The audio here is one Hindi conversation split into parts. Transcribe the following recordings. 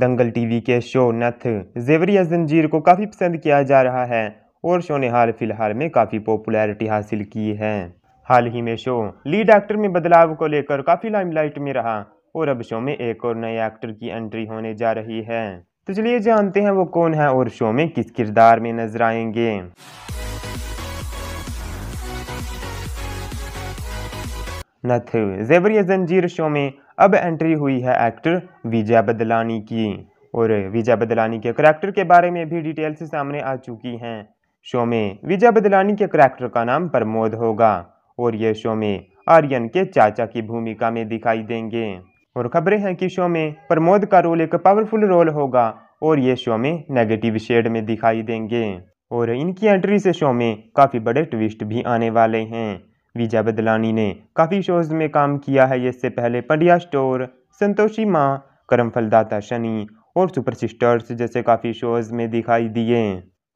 दंगल टीवी के शो नथ जेवरिया जंजीर को काफ़ी पसंद किया जा रहा है और शो ने हाल फिलहाल में काफ़ी पॉपुलैरिटी हासिल की है हाल ही में शो लीड एक्टर में बदलाव को लेकर काफ़ी लाइमलाइट में रहा और अब शो में एक और नए एक्टर की एंट्री होने जा रही है तो चलिए जानते हैं वो कौन है और शो में किस किरदार में नजर आएंगे नथिंग जेबरी जंजीर शो में अब एंट्री हुई है एक्टर विजय बदलानी की और विजय बदलानी के करैक्टर के बारे में भी डिटेल से सामने आ चुकी हैं शो में विजय बदलानी के करैक्टर का नाम प्रमोद होगा और ये शो में आर्यन के चाचा की भूमिका में दिखाई देंगे और खबरें हैं कि शो में प्रमोद का रोल एक पावरफुल रोल होगा और ये शो में नेगेटिव शेड में दिखाई देंगे और इनकी एंट्री से शो में काफ़ी बड़े ट्विस्ट भी आने वाले हैं विजय बदलानी ने काफ़ी शोज़ में काम किया है इससे पहले पंडिया स्टोर संतोषी माँ करम फलदाता शनि और सुपर सिस्टर्स जैसे काफ़ी शोज़ में दिखाई दिए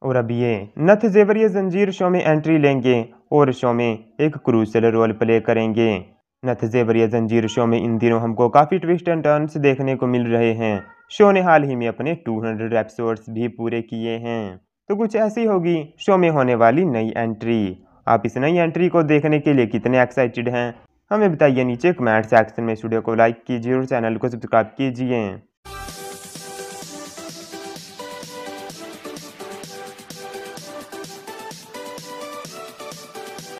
और अब ये नथ जेवरिया जंजीर शो में एंट्री लेंगे और शो में एक क्रूसल रोल प्ले करेंगे नथ जेवरिया जंजीर शो में इन दिनों हमको काफ़ी ट्विस्ट एंड टर्न्स देखने को मिल रहे हैं शो ने हाल ही में अपने 200 एपिसोड्स भी पूरे किए हैं तो कुछ ऐसी होगी शो में होने वाली नई एंट्री आप इस नई एंट्री को देखने के लिए कितने एक्साइटेड हैं हमें बताइए नीचे कमेंट सेक्शन में स्टूडियो को लाइक कीजिए और चैनल को सब्सक्राइब कीजिए